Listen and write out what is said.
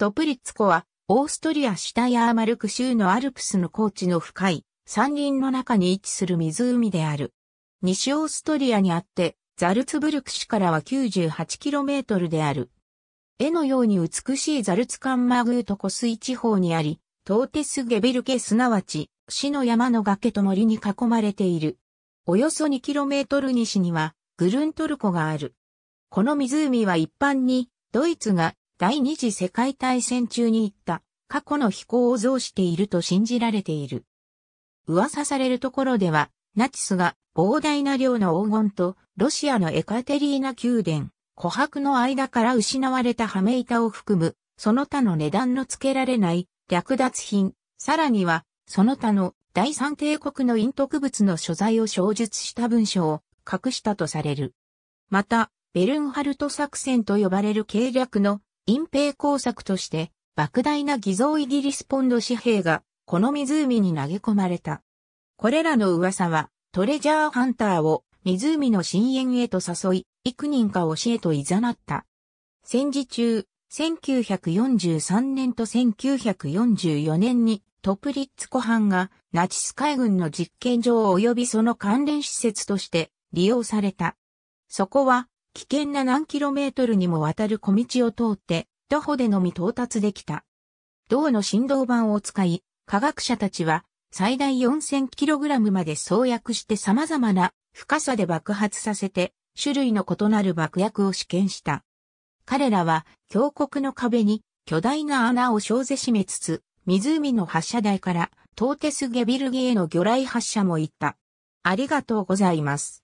ドプリッツ湖は、オーストリアシュタアーマルク州のアルプスの高地の深い山林の中に位置する湖である。西オーストリアにあって、ザルツブルク市からは 98km である。絵のように美しいザルツカンマグート湖水地方にあり、トーテスゲビルケすなわち、市の山の崖と森に囲まれている。およそ 2km 西には、グルントルコがある。この湖は一般に、ドイツが第二次世界大戦中に行った過去の飛行を増していると信じられている。噂されるところでは、ナチスが膨大な量の黄金とロシアのエカテリーナ宮殿、琥珀の間から失われた羽目板を含む、その他の値段の付けられない略奪品、さらには、その他の第三帝国の隠匿物の所在を詳述した文書を隠したとされる。また、ベルンハルト作戦と呼ばれる計略の隠蔽工作として、莫大な偽造イギリスポンド紙幣が、この湖に投げ込まれた。これらの噂は、トレジャーハンターを湖の深淵へと誘い、幾人か推しへと誘った。戦時中、1943年と1944年にトプリッツ湖畔がナチス海軍の実験場及びその関連施設として利用された。そこは危険な何キロメートルにもわたる小道を通って、徒歩でのみ到達できた。銅の振動板を使い、科学者たちは最大4 0 0 0ラムまで創薬して様々な深さで爆発させて、種類の異なる爆薬を試験した。彼らは峡谷の壁に巨大な穴を小ぜしめつつ、湖の発射台からトーテスゲビルギへの魚雷発射も行った。ありがとうございます。